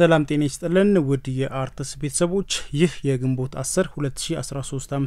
ሰላም ጤና ይስጥልን ውድ የአርትስ ቤተሰቦች፣ ይህ የግንቦት 10 2013 ዓ ም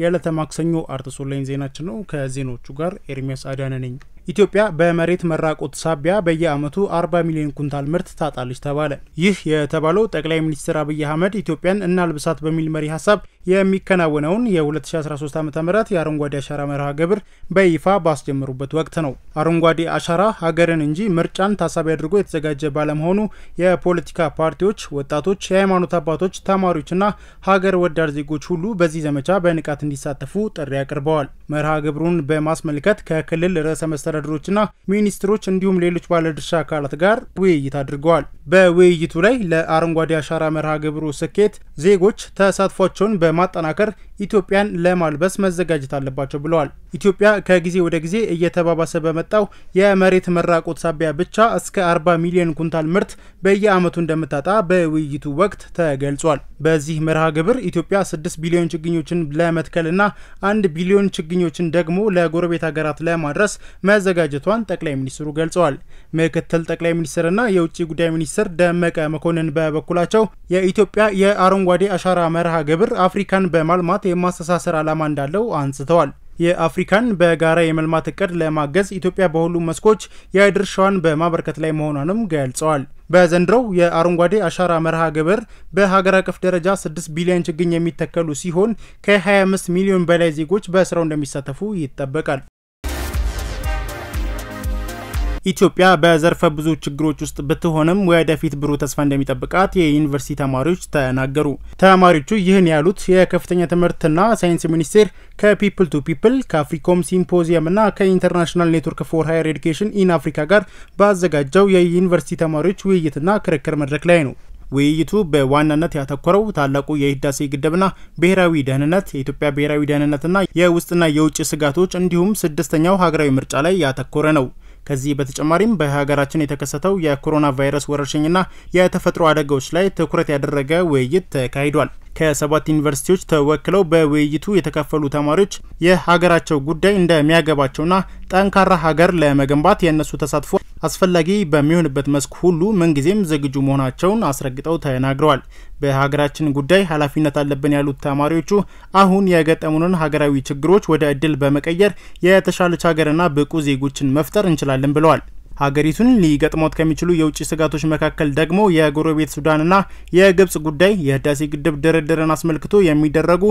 የዕለተ ማክሰኞ አርትስ ኦንላይን ዜናችን ነው። ከዜናዎቹ ጋር ኤርሚያስ አዳነ ነኝ። ኢትዮጵያ በመሬት መራቆት ሳቢያ በየዓመቱ 40 ሚሊዮን ኩንታል ምርት ታጣለች ተባለ። ይህ የተባለው ጠቅላይ ሚኒስትር አብይ አህመድ ኢትዮጵያን እናልብሳት በሚል መሪ ሀሳብ የሚከናወነውን የ2013 ዓ ም የአረንጓዴ አሻራ መርሃ ግብር በይፋ ባስጀምሩበት ወቅት ነው። አረንጓዴ አሻራ ሀገርን እንጂ ምርጫን ታሳቢ አድርጎ የተዘጋጀ ባለመሆኑ የፖለቲካ ፓርቲዎች፣ ወጣቶች፣ የሃይማኖት አባቶች፣ ተማሪዎችና ሀገር ወዳድ ዜጎች ሁሉ በዚህ ዘመቻ በንቃት እንዲሳተፉ ጥሪ አቅርበዋል። መርሃ ግብሩን በማስመልከት ከክልል ርዕሰ መስተዳድሮችና ሚኒስትሮች እንዲሁም ሌሎች ባለድርሻ አካላት ጋር ውይይት አድርገዋል። በውይይቱ ላይ ለአረንጓዴ አሻራ መርሃ ግብሩ ስኬት ዜጎች ተሳትፏቸውን በ ለማጠናከር ኢትዮጵያን ለማልበስ መዘጋጀት አለባቸው ብለዋል። ኢትዮጵያ ከጊዜ ወደ ጊዜ እየተባባሰ በመጣው የመሬት መራቆት ሳቢያ ብቻ እስከ 40 ሚሊዮን ኩንታል ምርት በየዓመቱ እንደምታጣ በውይይቱ ወቅት ተገልጿል። በዚህ መርሃ ግብር ኢትዮጵያ 6 ቢሊዮን ችግኞችን ለመትከልና 1 ቢሊዮን ችግኞችን ደግሞ ለጎረቤት ሀገራት ለማድረስ መዘጋጀቷን ጠቅላይ ሚኒስትሩ ገልጸዋል። ምክትል ጠቅላይ ሚኒስትርና የውጭ ጉዳይ ሚኒስትር ደመቀ መኮንን በበኩላቸው የኢትዮጵያ የአረንጓዴ አሻራ መርሃ ግብር አፍሪ አፍሪካን በማልማት የማስተሳሰር ዓላማ እንዳለው አንስተዋል። የአፍሪካን በጋራ የመልማት እቅድ ለማገዝ ኢትዮጵያ በሁሉም መስኮች የድርሻዋን በማበርከት ላይ መሆኗንም ገልጸዋል። በዘንድሮው የአረንጓዴ አሻራ መርሃ ግብር በሀገር አቀፍ ደረጃ 6 ቢሊዮን ችግኝ የሚተከሉ ሲሆን ከ25 ሚሊዮን በላይ ዜጎች በስራው እንደሚሳተፉ ይጠበቃል። ኢትዮጵያ በዘርፈ ብዙ ችግሮች ውስጥ ብትሆንም ወደፊት ብሩህ ተስፋ እንደሚጠብቃት የዩኒቨርሲቲ ተማሪዎች ተናገሩ። ተማሪዎቹ ይህን ያሉት የከፍተኛ ትምህርትና ሳይንስ ሚኒስቴር ከፒፕል ቱ ፒፕል ከአፍሪኮም ሲምፖዚየም ከኢንተርናሽናል ኔትወርክ ፎር ሃየር ኤዱኬሽን ኢን አፍሪካ ጋር ባዘጋጀው የዩኒቨርሲቲ ተማሪዎች ውይይትና ክርክር መድረክ ላይ ነው። ውይይቱ በዋናነት ያተኮረው ታላቁ የህዳሴ ግድብና ብሔራዊ ደህንነት፣ የኢትዮጵያ ብሔራዊ ደህንነትና የውስጥና የውጭ ስጋቶች እንዲሁም ስድስተኛው ሀገራዊ ምርጫ ላይ ያተኮረ ነው። ከዚህ በተጨማሪም በሀገራችን የተከሰተው የኮሮና ቫይረስ ወረርሽኝና የተፈጥሮ አደጋዎች ላይ ትኩረት ያደረገ ውይይት ተካሂዷል። ከሰባት ዩኒቨርሲቲዎች ተወክለው በውይይቱ የተካፈሉ ተማሪዎች የሀገራቸው ጉዳይ እንደሚያገባቸውና ጠንካራ ሀገር ለመገንባት የእነሱ ተሳትፎ አስፈላጊ በሚሆንበት መስክ ሁሉ ምንጊዜም ዝግጁ መሆናቸውን አስረግጠው ተናግረዋል። በሀገራችን ጉዳይ ኃላፊነት አለብን ያሉት ተማሪዎቹ አሁን የገጠሙንን ሀገራዊ ችግሮች ወደ እድል በመቀየር የተሻለች ሀገርና ብቁ ዜጎችን መፍጠር እንችላለን ብለዋል። ሀገሪቱን ሊገጥሟት ከሚችሉ የውጭ ስጋቶች መካከል ደግሞ የጎረቤት ሱዳንና የግብጽ ጉዳይ፣ የህዳሴ ግድብ ድርድርን አስመልክቶ የሚደረጉ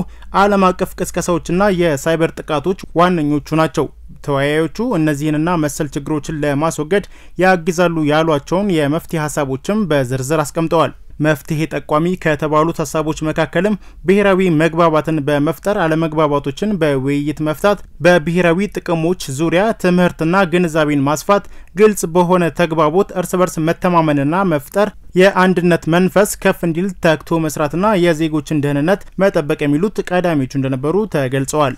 ዓለም አቀፍ ቅስቀሳዎችና የሳይበር ጥቃቶች ዋነኞቹ ናቸው። ተወያዮቹ እነዚህንና መሰል ችግሮችን ለማስወገድ ያግዛሉ ያሏቸውን የመፍትሄ ሀሳቦችም በዝርዝር አስቀምጠዋል። መፍትሄ ጠቋሚ ከተባሉት ሀሳቦች መካከልም ብሔራዊ መግባባትን በመፍጠር አለመግባባቶችን በውይይት መፍታት፣ በብሔራዊ ጥቅሞች ዙሪያ ትምህርትና ግንዛቤን ማስፋት፣ ግልጽ በሆነ ተግባቦት እርስ በርስ መተማመንና መፍጠር፣ የአንድነት መንፈስ ከፍ እንዲል ተግቶ መስራትና የዜጎችን ደህንነት መጠበቅ የሚሉት ቀዳሚዎቹ እንደነበሩ ተገልጸዋል።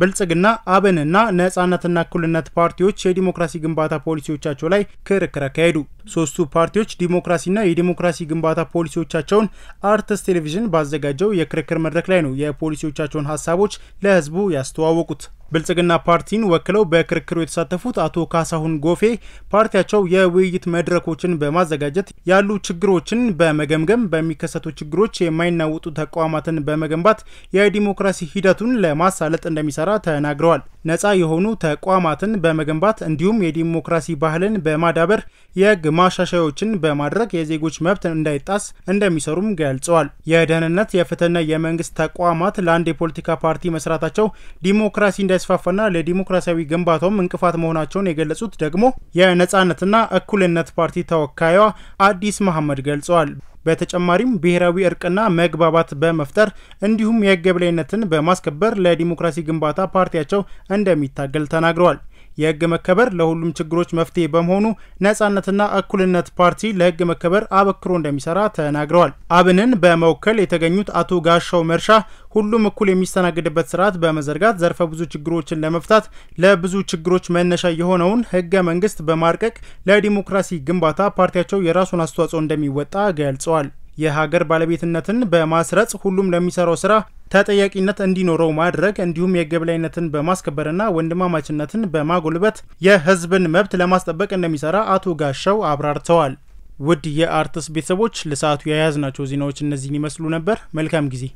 ብልጽግና፣ አብንና ነጻነትና እኩልነት ፓርቲዎች የዲሞክራሲ ግንባታ ፖሊሲዎቻቸው ላይ ክርክር አካሄዱ። ሶስቱ ፓርቲዎች ዲሞክራሲና የዲሞክራሲ ግንባታ ፖሊሲዎቻቸውን አርትስ ቴሌቪዥን ባዘጋጀው የክርክር መድረክ ላይ ነው የፖሊሲዎቻቸውን ሀሳቦች ለህዝቡ ያስተዋወቁት። ብልጽግና ፓርቲን ወክለው በክርክሩ የተሳተፉት አቶ ካሳሁን ጎፌ ፓርቲያቸው የውይይት መድረኮችን በማዘጋጀት ያሉ ችግሮችን በመገምገም በሚከሰቱ ችግሮች የማይናወጡ ተቋማትን በመገንባት የዲሞክራሲ ሂደቱን ለማሳለጥ እንደሚሰራ ተናግረዋል። ነጻ የሆኑ ተቋማትን በመገንባት እንዲሁም የዲሞክራሲ ባህልን በማዳበር የህግ ማሻሻያዎችን በማድረግ የዜጎች መብት እንዳይጣስ እንደሚሰሩም ገልጸዋል። የደህንነት የፍትህና የመንግስት ተቋማት ለአንድ የፖለቲካ ፓርቲ መስራታቸው ዲሞክራሲ እንዳይስፋፋና ለዲሞክራሲያዊ ግንባታውም እንቅፋት መሆናቸውን የገለጹት ደግሞ የነጻነትና እኩልነት ፓርቲ ተወካዩ አዲስ መሐመድ ገልጸዋል። በተጨማሪም ብሔራዊ እርቅና መግባባት በመፍጠር እንዲሁም የሕግ የበላይነትን በማስከበር ለዲሞክራሲ ግንባታ ፓርቲያቸው እንደሚታገል ተናግረዋል። የህግ መከበር ለሁሉም ችግሮች መፍትሄ በመሆኑ ነጻነትና እኩልነት ፓርቲ ለህግ መከበር አበክሮ እንደሚሰራ ተናግረዋል። አብንን በመወከል የተገኙት አቶ ጋሻው መርሻ ሁሉም እኩል የሚስተናግድበት ስርዓት በመዘርጋት ዘርፈ ብዙ ችግሮችን ለመፍታት ለብዙ ችግሮች መነሻ የሆነውን ህገ መንግስት በማርቀቅ ለዲሞክራሲ ግንባታ ፓርቲያቸው የራሱን አስተዋጽኦ እንደሚወጣ ገልጸዋል። የሀገር ባለቤትነትን በማስረጽ ሁሉም ለሚሰራው ስራ ተጠያቂነት እንዲኖረው ማድረግ እንዲሁም የገበላይነትን በማስከበርና ወንድማማችነትን በማጎልበት የህዝብን መብት ለማስጠበቅ እንደሚሰራ አቶ ጋሻው አብራርተዋል። ውድ የአርትስ ቤተሰቦች ለሰዓቱ የያዝናቸው ዜናዎች እነዚህን ይመስሉ ነበር። መልካም ጊዜ